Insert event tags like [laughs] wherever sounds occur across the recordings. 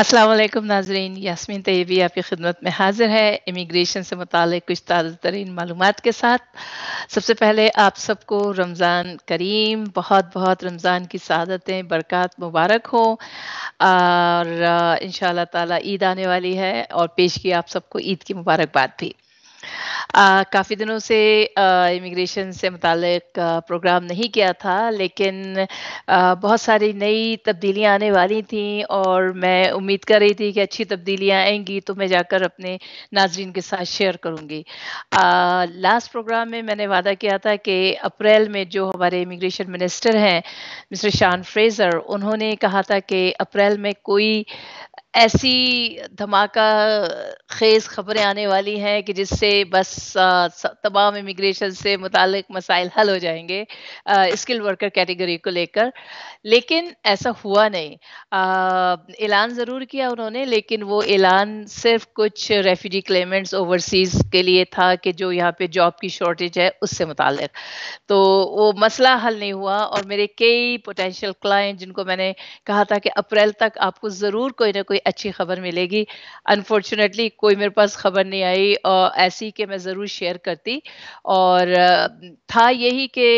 असलम नाजरीन यासमीन तयबी आपकी खिदमत में हाजिर है इमिग्रेशन से मुतल कुछ ताज़ा तरीन मालूम के साथ सबसे पहले आप सबको रमज़ान करीम बहुत बहुत रमज़ान की सदतें बरक़ात मुबारक हो और इन शाह ईद आने वाली है और पेश की आप सबको ईद की मुबारकबाद भी काफ़ी दिनों से इमिग्रेशन से मुतक प्रोग्राम नहीं किया था लेकिन बहुत सारी नई तब्दीलियाँ आने वाली थी और मैं उम्मीद कर रही थी कि अच्छी तब्दीलियाँ आएंगी तो मैं जाकर अपने नाजरन के साथ शेयर करूँगी लास्ट प्रोग्राम में मैंने वादा किया था कि अप्रैल में जो हमारे इमिग्रेशन मिनिस्टर हैं मिस्टर शान फ्रेज़र उन्होंने कहा था कि अप्रैल में कोई ऐसी धमाका खेज खबरें आने वाली हैं कि जिससे बस तमाम इमिग्रेशन से मुतल मसाइल हल हो जाएंगे स्किल वर्कर कैटेगरी को लेकर लेकिन ऐसा हुआ नहीं ऐलान ज़रूर किया उन्होंने लेकिन वो ऐलान सिर्फ कुछ रेफ्यूजी क्लेमेंट्स ओवरसीज़ के लिए था कि जो यहाँ पे जॉब की शॉर्टेज है उससे मुतक तो वो मसला हल नहीं हुआ और मेरे कई पोटेंशियल क्लाइंट जिनको मैंने कहा था कि अप्रैल तक आपको ज़रूर कोई ना कोई अच्छी खबर मिलेगी अनफॉर्चुनेटली कोई मेरे पास खबर नहीं आई और ऐसी कि मैं ज़रूर शेयर करती और था यही कि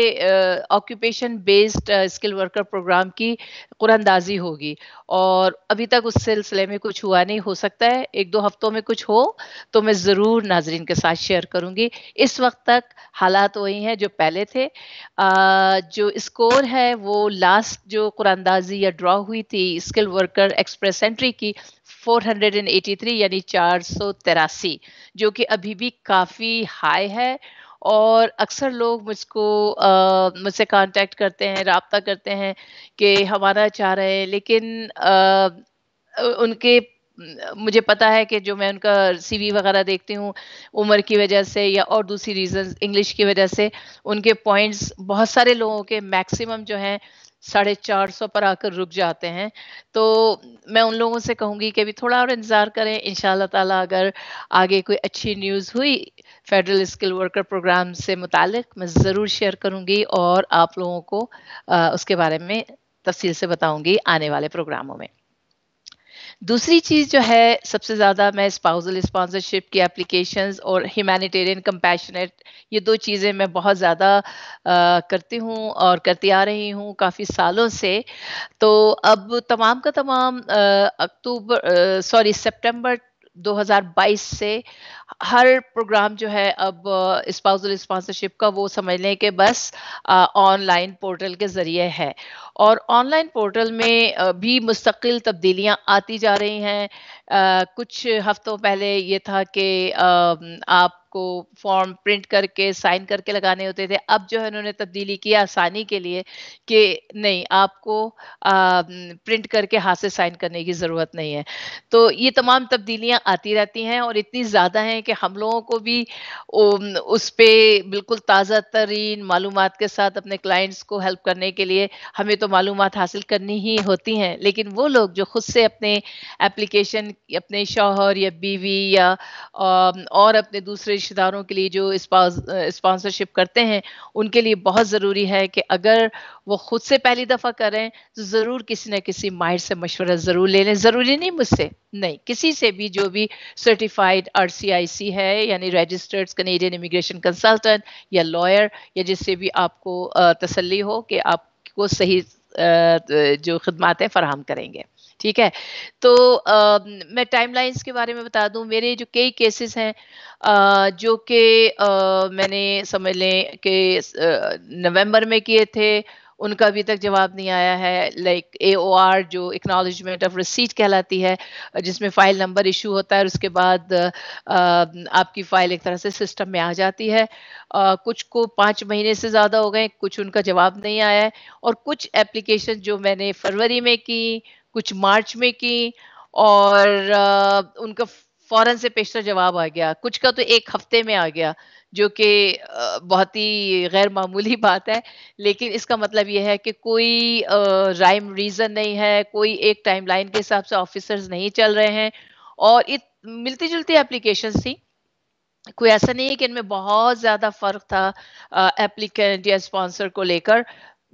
occupation based skill worker program की कुरानदाज़ी होगी और अभी तक उस सिलसिले में कुछ हुआ नहीं हो सकता है एक दो हफ्तों में कुछ हो तो मैं ज़रूर नाजरीन के साथ शेयर करूँगी इस वक्त तक हालात वही हैं जो पहले थे आ, जो स्कोर है वो लास्ट जो कुरानदाजी या ड्रॉ हुई थी स्किल वर्कर एक्सप्रेस एंट्री की 483 यानी चार जो कि अभी भी काफ़ी हाई है और अक्सर लोग मुझको मुझसे कांटेक्ट करते हैं रबता करते हैं कि हमारा चाह रहे हैं लेकिन आ, उनके मुझे पता है कि जो मैं उनका सीवी वगैरह देखती हूँ उम्र की वजह से या और दूसरी रीजंस इंग्लिश की वजह से उनके पॉइंट्स बहुत सारे लोगों के मैक्सिमम जो हैं साढ़े चार सौ पर आकर रुक जाते हैं तो मैं उन लोगों से कहूँगी कि अभी थोड़ा और इंतज़ार करें इन ताला अगर आगे कोई अच्छी न्यूज़ हुई फेडरल स्किल वर्कर प्रोग्राम से मुतल मैं ज़रूर शेयर करूँगी और आप लोगों को आ, उसके बारे में तफसील से बताऊँगी आने वाले प्रोग्रामों में दूसरी चीज़ जो है सबसे ज़्यादा मैं स्पाउजल स्पॉन्सरशिप की एप्लीकेशन और ह्यूमैनिटेरियन कंपैशनेट ये दो चीज़ें मैं बहुत ज़्यादा करती हूँ और करती आ रही हूँ काफ़ी सालों से तो अब तमाम का तमाम अक्टूबर सॉरी सितंबर 2022 से हर प्रोग्राम जो है अब स्पाउजल स्पॉन्सरशिप का वो समझ लें कि बस ऑनलाइन पोर्टल के ज़रिए है और ऑनलाइन पोर्टल में भी मुस्तकिल तब्दीलियां आती जा रही हैं कुछ हफ्तों पहले ये था कि आप आपको फॉर्म प्रिंट करके साइन करके लगाने होते थे अब जो है उन्होंने तब्दीली की आसानी के लिए कि नहीं आपको आ, प्रिंट करके हाथ से साइन करने की ज़रूरत नहीं है तो ये तमाम तब्दीलियाँ आती रहती हैं और इतनी ज़्यादा हैं कि हम लोगों को भी उस पर बिल्कुल ताज़ा तरीन मालूम के साथ अपने क्लाइंट्स को हेल्प करने के लिए हमें तो मालूम हासिल करनी ही होती हैं लेकिन वो लोग जो खुद से अपने एप्लीकेशन अपने शौहर या बीवी या और अपने दूसरे रिश्तेदारों के लिए जो स्पॉन्सरशिप करते हैं उनके लिए बहुत ज़रूरी है कि अगर वो खुद से पहली दफ़ा करें तो ज़रूर किसी न किसी माहिर से मशवरा ज़रूर ले लें ज़रूरी नहीं मुझसे नहीं किसी से भी जो भी सर्टिफाइड आर है यानी रजिस्टर्ड कनेडियन इमिग्रेशन कंसल्टेंट या लॉयर या जिससे भी आपको तसली हो कि आपको सही जो खदमातें फराहम करेंगे ठीक है तो आ, मैं टाइमलाइंस के बारे में बता दूं मेरे जो कई केसेस हैं जो कि मैंने समझ लें कि नवंबर में किए थे उनका अभी तक जवाब नहीं आया है लाइक ए ओ आर जो एक्नॉलेजमेंट ऑफ रिसीट कहलाती है जिसमें फ़ाइल नंबर इशू होता है और उसके बाद आपकी फ़ाइल एक तरह से सिस्टम में आ जाती है कुछ को पाँच महीने से ज़्यादा हो गए कुछ उनका जवाब नहीं आया है और कुछ एप्लीकेशन जो मैंने फरवरी में की कुछ मार्च में की और आ, उनका फौरन से पेशर जवाब आ गया कुछ का तो एक हफ्ते में आ गया जो कि बहुत ही गैर मामूली [laughs] बात है लेकिन इसका मतलब यह है कि कोई राइम रीज़न नहीं है कोई एक टाइमलाइन के हिसाब से ऑफिसर्स नहीं चल रहे हैं और इत, मिलती जुलती एप्लीकेशन थी कोई ऐसा नहीं है कि इनमें बहुत ज़्यादा फ़र्क था एप्लीकेंट या स्पॉन्सर को लेकर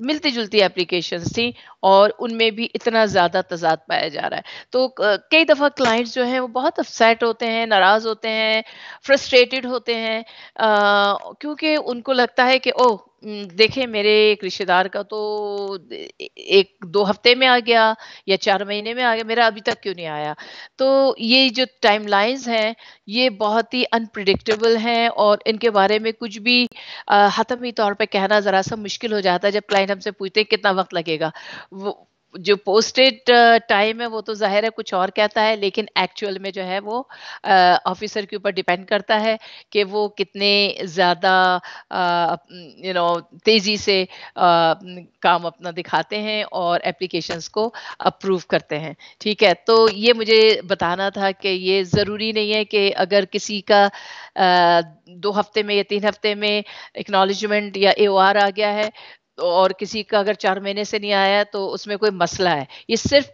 मिलती जुलती एप्लीकेशंस थी और उनमें भी इतना ज़्यादा तजाद पाया जा रहा है तो कई दफ़ा क्लाइंट्स जो हैं वो बहुत अपसेट होते हैं नाराज़ होते हैं फ्रस्ट्रेटेड होते हैं क्योंकि उनको लगता है कि ओह देखे मेरे एक रिश्तेदार का तो एक दो हफ्ते में आ गया या चार महीने में आ गया मेरा अभी तक क्यों नहीं आया तो ये जो लाइन्स हैं ये बहुत ही अनप्रिडिक्टेबल हैं और इनके बारे में कुछ भी हतमी तौर पे कहना ज़रा सा मुश्किल हो जाता है जब क्लाइंट हमसे पूछते हैं कितना वक्त लगेगा वो जो पोस्टेड टाइम uh, है वो तो जाहिर है कुछ और कहता है लेकिन एक्चुअल में जो है वो ऑफिसर uh, के ऊपर डिपेंड करता है कि वो कितने ज़्यादा यू uh, नो तेज़ी से आ, काम अपना दिखाते हैं और एप्लीकेशंस को अप्रूव करते हैं ठीक है तो ये मुझे बताना था कि ये ज़रूरी नहीं है कि अगर किसी का आ, दो हफ्ते में या तीन हफ्ते में एक्नॉलेजमेंट या ए आ गया है और किसी का अगर चार महीने से नहीं आया तो उसमें कोई मसला है ये सिर्फ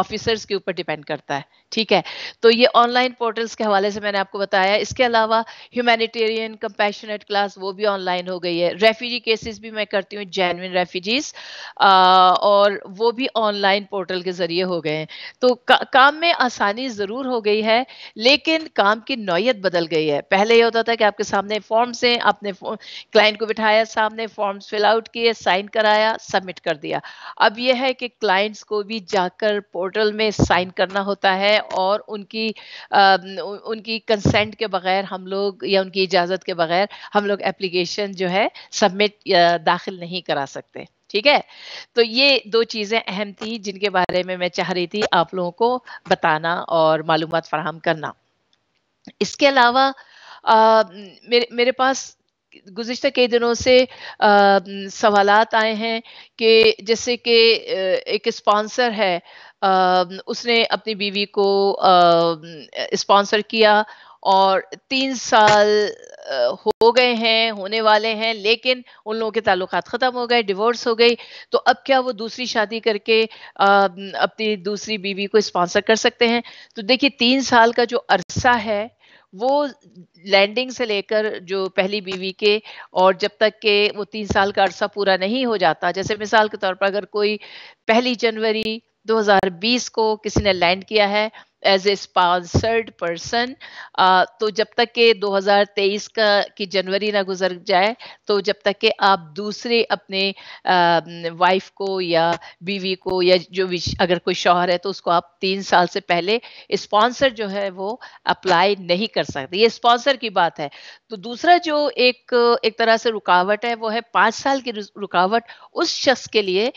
ऑफिसर्स के ऊपर डिपेंड करता है ठीक है तो ये ऑनलाइन पोर्टल्स के हवाले से मैंने आपको बताया इसके अलावा ह्यूमैनिटेरियन कंपैशनेट क्लास वो भी ऑनलाइन हो गई है रेफ्यूजी केसेस भी मैं करती हूँ जैनविन रेफ्यूजीज और वो भी ऑनलाइन पोर्टल के ज़रिए हो गए हैं तो का, काम में आसानी ज़रूर हो गई है लेकिन काम की नौीयत बदल गई है पहले ये होता था कि आपके सामने फॉर्म्स हैं आपने क्लाइंट को बिठाया सामने फॉर्म्स फिल आउट किए किए साइन कराया सबमिट कर दिया अब यह है कि क्लाइंट्स को भी जाकर पोर्टल में साइन करना होता है और उनकी आ, उनकी कंसेंट के बगैर हम लोग या उनकी इजाज़त के बगैर हम लोग एप्लीकेशन जो है सबमिट दाखिल नहीं करा सकते ठीक है तो ये दो चीज़ें अहम थी जिनके बारे में मैं चाह रही थी आप लोगों को बताना और मालूम फराहम करना इसके अलावा आ, मेरे मेरे पास गुज्त कई दिनों से सवाल आए हैं कि जैसे कि एक स्पॉन्सर है आ, उसने अपनी बीवी को स्पॉन्सर किया और तीन साल हो गए हैं होने वाले हैं लेकिन उन लोगों के ताल्लुक ख़त्म हो गए डिवोर्स हो गई तो अब क्या वो दूसरी शादी करके अपनी दूसरी बीवी को स्पॉन्सर कर सकते हैं तो देखिए तीन साल का जो अरसा है वो लैंडिंग से लेकर जो पहली बीवी के और जब तक के वो तीन साल का अरसा पूरा नहीं हो जाता जैसे मिसाल के तौर पर अगर कोई पहली जनवरी 2020 को किसी ने लैंड किया है एज ए स्पॉन्सर्ड पर्सन तो जब तक के 2023 का की जनवरी ना गुजर जाए तो जब तक के आप दूसरे अपने वाइफ को या बीवी को या जो अगर कोई शौहर है तो उसको आप तीन साल से पहले स्पॉन्सर जो है वो अप्लाई नहीं कर सकते ये स्पॉन्सर की बात है तो दूसरा जो एक एक तरह से रुकावट है वो है पाँच साल की रुकावट उस शख्स के लिए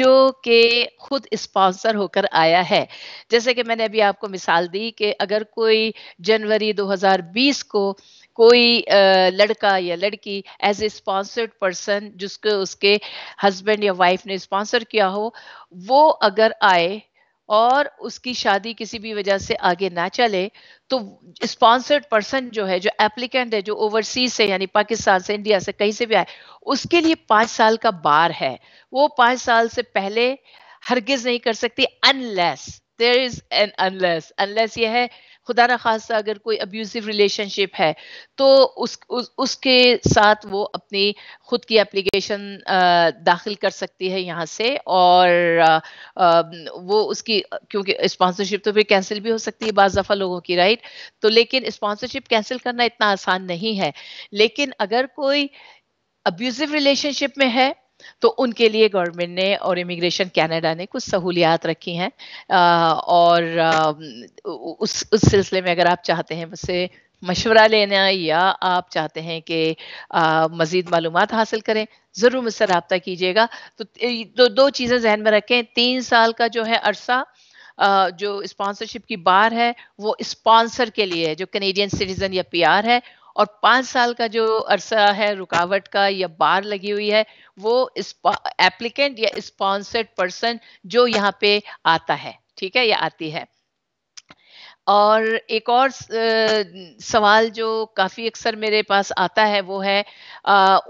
जो कि खुद स्पॉन्सर होकर आया है जैसे कि मैंने अभी आपको मिसाल दी कि अगर कोई जनवरी 2020 को कोई लड़का या लड़की एज ए स्पॉन्सर्ड पर्सन जिसको उसके हस्बैंड या वाइफ ने स्पॉन्सर किया हो वो अगर आए और उसकी शादी किसी भी वजह से आगे ना चले तो स्पॉन्सर्ड पर्सन जो है जो एप्लीकेंट है जो ओवरसीज से यानी पाकिस्तान से इंडिया से कहीं से भी आए उसके लिए पाँच साल का बार है वो पाँच साल से पहले हरगिज नहीं कर सकती unless there is an unless unless ये है खुदा न खासा अगर कोई अब्यूजिव रिलेशनशिप है तो उस, उस उसके साथ वो अपनी खुद की एप्लीकेशन दाखिल कर सकती है यहाँ से और आ, आ, वो उसकी क्योंकि स्पॉन्सरशिप तो फिर कैंसिल भी हो सकती है बज़ दफ़ा लोगों की राइट तो लेकिन स्पॉन्सरशिप कैंसिल करना इतना आसान नहीं है लेकिन अगर कोई अब्यूजिव रिलेशनशिप में है तो उनके लिए गवर्नमेंट ने और इमिग्रेशन कनाडा ने कुछ सहूलियात रखी हैं और उस उस सिलसिले में अगर आप चाहते हैं मुझसे मशवरा लेना या आप चाहते हैं कि मज़ीद मालूम हासिल करें ज़रूर मुझसे रबता कीजिएगा तो दो, दो चीज़ें जहन में रखें तीन साल का जो है अरसा जो स्पॉन्सरशिप की बार है वो स्पॉन्सर के लिए है जो कनेडियन सिटीज़न या पीआर है और पांच साल का जो अरसा है रुकावट का या बार लगी हुई है वो एप्लीकेंट या स्पॉन्सर्ड पर्सन जो यहाँ पे आता है ठीक है या आती है और एक और सवाल जो काफ़ी अक्सर मेरे पास आता है वो है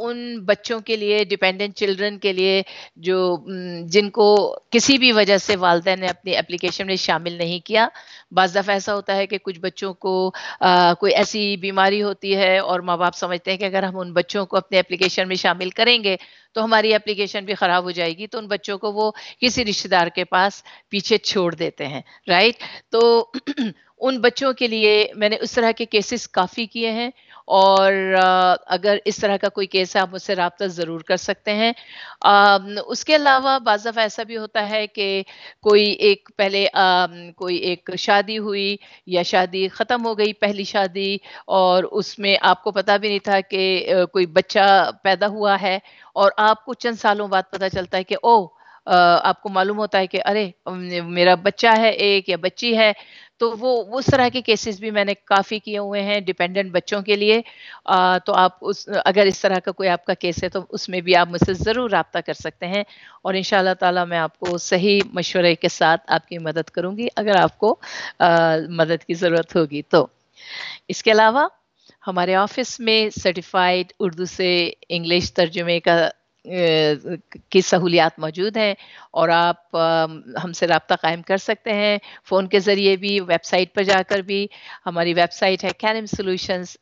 उन बच्चों के लिए डिपेंडेंट चिल्ड्रन के लिए जो जिनको किसी भी वजह से वालदे ने अपनी एप्लीकेशन में शामिल नहीं किया बज दफ़ा ऐसा होता है कि कुछ बच्चों को आ, कोई ऐसी बीमारी होती है और माँ बाप समझते हैं कि अगर हम उन बच्चों को अपने एप्लीकेशन में शामिल करेंगे तो हमारी एप्लीकेशन भी ख़राब हो जाएगी तो उन बच्चों को वो किसी रिश्तेदार के पास पीछे छोड़ देते हैं राइट तो [clears throat] उन बच्चों के लिए मैंने उस तरह के केसेस काफ़ी किए हैं और अगर इस तरह का कोई केस है आप मुझसे रबता ज़रूर कर सकते हैं उसके अलावा बाजफ ऐसा भी होता है कि कोई एक पहले कोई एक शादी हुई या शादी ख़त्म हो गई पहली शादी और उसमें आपको पता भी नहीं था कि कोई बच्चा पैदा हुआ है और आपको चंद सालों बाद पता चलता है कि ओ आपको मालूम होता है कि अरे मेरा बच्चा है एक या बच्ची है तो वो उस तरह के केसेस भी मैंने काफ़ी किए हुए हैं डिपेंडेंट बच्चों के लिए आ, तो आप उस अगर इस तरह का कोई आपका केस है तो उसमें भी आप मुझसे ज़रूर रबता कर सकते हैं और इन ताला मैं आपको सही मशवरे के साथ आपकी मदद करूँगी अगर आपको आ, मदद की ज़रूरत होगी तो इसके अलावा हमारे ऑफिस में सर्टिफाइड उर्दू से इंग्लिश तर्जुमे का की सहूलियात मौजूद हैं और आप हमसे रबता कायम कर सकते हैं फ़ोन के ज़रिए भी वेबसाइट पर जाकर भी हमारी वेबसाइट है Canam Solutions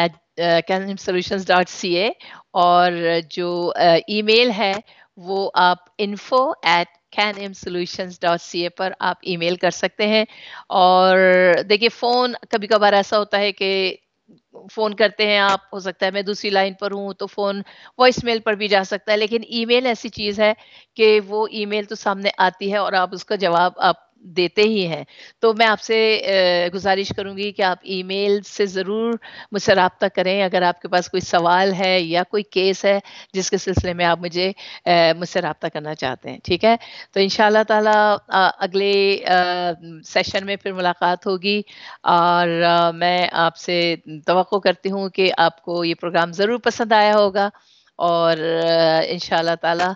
at Canam Solutions dot C A और जो ईमेल है वो आप info at Canam Solutions dot C A पर आप ईमेल कर सकते हैं और देखिए फ़ोन कभी कभार ऐसा होता है कि फ़ोन करते हैं आप हो सकता है मैं दूसरी लाइन पर हूँ तो फ़ोन वॉइस मेल पर भी जा सकता है लेकिन ईमेल ऐसी चीज़ है कि वो ईमेल तो सामने आती है और आप उसका जवाब आप देते ही हैं तो मैं आपसे गुजारिश करूंगी कि आप ईमेल से ज़रूर मुझसे रबता करें अगर आपके पास कोई सवाल है या कोई केस है जिसके सिलसिले में आप मुझे मुझसे रबता करना चाहते हैं ठीक है तो इन ताला अगले सेशन में फिर मुलाकात होगी और मैं आपसे तो करती हूँ कि आपको ये प्रोग्राम ज़रूर पसंद आया होगा और इन ताला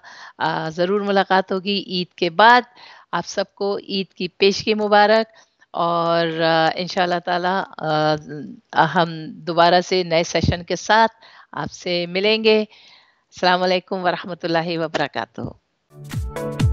ज़रूर मुलाकात होगी ईद के बाद आप सबको ईद की पेशगी मुबारक और इन ताला हम दोबारा से नए सेशन के साथ आपसे मिलेंगे वरहमत वरहमतुल्लाहि वबरकू